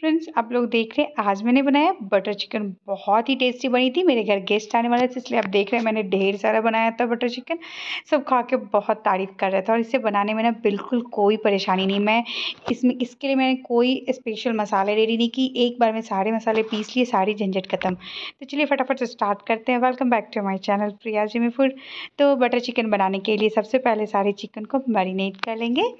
Friends आप लोग देख रहे हैं आज मैंने बनाया बटर चिकन बहुत ही टेस्टी बनी थी मेरे घर गेस्ट आने वाले थे इसलिए आप देख रहे हैं मैंने ढेर सारा बनाया था बटर चिकन सब खा के बहुत तारीफ़ कर रहा था और इसे बनाने में ना बिल्कुल कोई परेशानी नहीं मैं इसमें इसके लिए मैंने कोई स्पेशल मसाले रेडी नहीं की एक बार में सारे मसाले पीस लिए सारी झंझट खत्म तो चलिए फटाफट से स्टार्ट करते हैं welcome back to my channel Priya ji food तो बटर चिकन बनाने के लिए सबसे पहले सारे चिकन को मैरिनेट कर लेंगे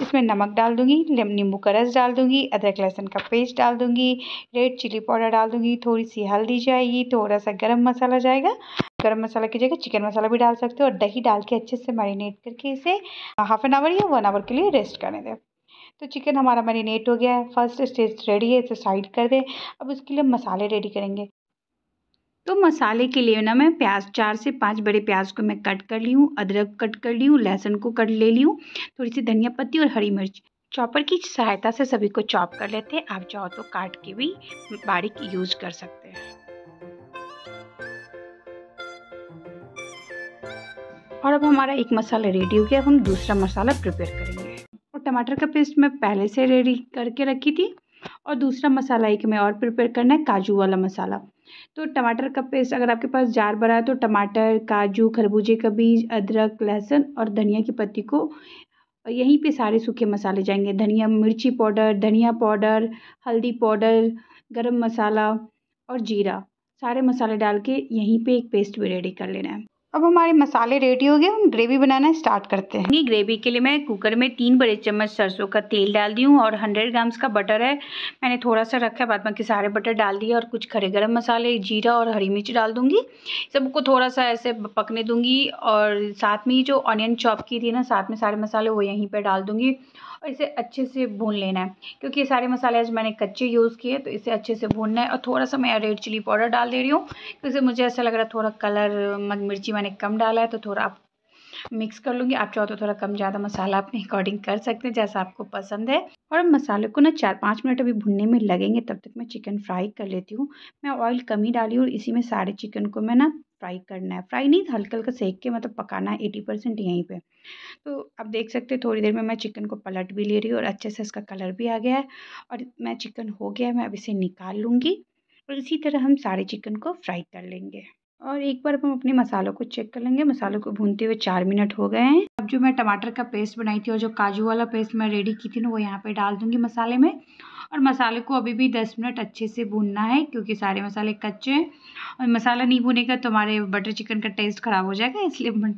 इसमें नमक डाल दूँगी नींबू का रस डाल दूँगी अदरक लहसुन का पेस्ट डाल दूँगी रेड चिली पाउडर डाल दूँगी थोड़ी सी हल्दी जाएगी थोड़ा सा गर्म मसाला जाएगा गर्म मसाला की जगह चिकन मसाला भी डाल सकते हो और दही डाल के अच्छे से मैरिनेट करके इसे हाफ एन आवर या वन आवर के लिए रेस्ट करने दें तो चिकन हमारा मैरिनेट हो गया है फर्स्ट स्टेज रेडी है इसे साइड कर दें अब उसके लिए मसाले रेडी करेंगे तो मसाले के लिए ना मैं प्याज चार से पाँच बड़े प्याज को मैं कट कर ली हूँ अदरक कट कर ली हूँ लहसुन को कट ले ली हूँ थोड़ी सी धनिया पत्ती और हरी मिर्च चॉपर की सहायता से सभी को चॉप कर लेते हैं आप चाहो तो काट के भी बारीक यूज कर सकते हैं और अब हमारा एक मसाला रेडी हो गया अब हम दूसरा मसाला प्रिपेयर करेंगे और टमाटर का पेस्ट मैं पहले से रेडी करके रखी थी और दूसरा मसाला एक मैं और प्रिपेयर करना है काजू वाला मसाला तो टमाटर का पेस्ट अगर आपके पास जार भरा है तो टमाटर काजू खरबूजे का बीज अदरक लहसुन और धनिया की पत्ती को और यहीं पे सारे सूखे मसाले जाएंगे धनिया मिर्ची पाउडर धनिया पाउडर हल्दी पाउडर गरम मसाला और जीरा सारे मसाले डाल के यहीं पे एक पेस्ट भी रेडी कर लेना है अब हमारे मसाले रेडी हो गए हम ग्रेवी बनाना स्टार्ट करते हैं नहीं ग्रेवी के लिए मैं कुकर में तीन बड़े चम्मच सरसों का तेल डाल दी हूँ और 100 ग्राम्स का बटर है मैंने थोड़ा सा रखा है बाद में के सारे बटर डाल दिए और कुछ खड़े गरम मसाले जीरा और हरी मिर्च डाल दूँगी सबको थोड़ा सा ऐसे पकने दूँगी और साथ में ये जो ऑनियन चॉप की थी ना साथ में सारे मसाले वो यहीं पर डाल दूँगी और इसे अच्छे से भून लेना है क्योंकि ये सारे मसाले आज मैंने कच्चे यूज़ किए तो इसे अच्छे से भूनना है और थोड़ा सा मैं रेड चिली पाउडर डाल दे रही हूँ क्योंकि मुझे ऐसा लग रहा है थोड़ा कलर मिर्ची मैंने कम डाला है तो थोड़ा आप मिक्स कर लूँगी आप चाहो तो थोड़ा कम ज़्यादा मसाला अपने अकॉर्डिंग कर सकते हैं जैसा आपको पसंद है और मसाले को ना चार पाँच मिनट अभी भुनने में लगेंगे तब तक मैं चिकन फ्राई कर लेती हूँ मैं ऑयल कम ही डाली और इसी में सारे चिकन को मैं ना फ्राई करना है फ्राई नहीं हल्का हल्का सेक के मतलब पकाना है एटी परसेंट यहीं पर तो आप देख सकते हैं थोड़ी देर में मैं चिकन को पलट भी ले रही हूँ और अच्छे से इसका कलर भी आ गया है और मैं चिकन हो गया मैं अब इसे निकाल लूँगी और इसी तरह हम सारे चिकन को फ्राई कर लेंगे और एक बार हम अपने मसालों को चेक कर लेंगे मसालों को भूनते हुए चार मिनट हो गए हैं अब जो मैं टमाटर का पेस्ट बनाई थी और जो काजू वाला पेस्ट मैं रेडी की थी ना वो यहाँ पे डाल दूंगी मसाले में और मसाले को अभी भी दस मिनट अच्छे से भूनना है क्योंकि सारे मसाले कच्चे हैं और मसाला नहीं भूनेगा तो हमारे बटर चिकन का टेस्ट ख़राब हो जाएगा इसलिए मैं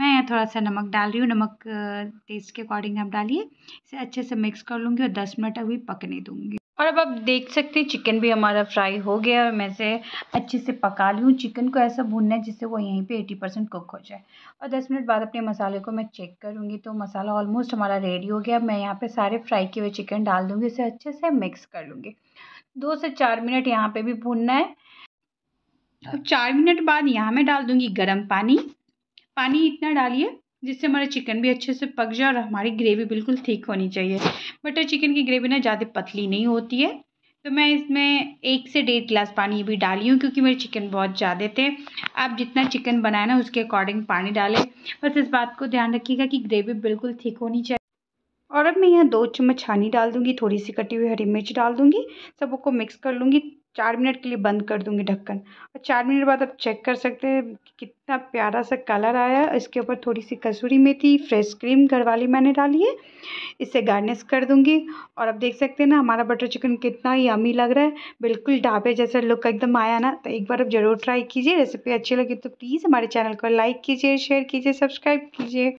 यहाँ थोड़ा सा नमक डाल रही हूँ नमक टेस्ट uh, के अकॉर्डिंग आप डालिए इसे अच्छे से मिक्स कर लूँगी और दस मिनट अभी पकने दूँगी और अब आप देख सकते हैं चिकन भी हमारा फ्राई हो गया और मैं से अच्छे से पका ली हूँ चिकन को ऐसा भूनना है जिससे वो यहीं पे एटी परसेंट कुक हो जाए और दस मिनट बाद अपने मसाले को मैं चेक करूँगी तो मसाला ऑलमोस्ट हमारा रेडी हो गया मैं यहाँ पे सारे फ्राई किए हुए चिकन डाल दूँगी इसे अच्छे से मिक्स कर लूँगी दो से चार मिनट यहाँ पर भी भूनना है और हाँ। चार मिनट बाद यहाँ मैं डाल दूँगी गर्म पानी पानी इतना डालिए जिससे हमारा चिकन भी अच्छे से पक जाए और हमारी ग्रेवी बिल्कुल ठीक होनी चाहिए बटर चिकन की ग्रेवी ना ज़्यादा पतली नहीं होती है तो मैं इसमें एक से डेढ़ गिलास पानी भी डाली हूँ क्योंकि मेरे चिकन बहुत ज़्यादा थे आप जितना चिकन बनाए ना उसके अकॉर्डिंग पानी डालें बस इस बात को ध्यान रखिएगा कि ग्रेवी बिल्कुल ठीक होनी चाहिए और अब मैं यहाँ दो चम्मच छानी डाल दूँगी थोड़ी सी कटी हुई हरी मिर्च डाल दूँगी सबको मिक्स कर लूँगी चार मिनट के लिए बंद कर दूँगी ढक्कन और चार मिनट बाद आप चेक कर सकते हैं कितना प्यारा सा कलर आया इसके ऊपर थोड़ी सी कसूरी मेथी फ्रेश क्रीम घर वाली मैंने डाली है इसे गार्निश कर दूँगी और अब देख सकते हैं ना हमारा बटर चिकन कितना ही अमी लग रहा है बिल्कुल ढाबे जैसा लुक एकदम आया ना तो एक बार आप ज़रूर ट्राई कीजिए रेसिपी अच्छी लगी तो प्लीज़ हमारे चैनल को लाइक कीजिए शेयर कीजिए सब्सक्राइब कीजिए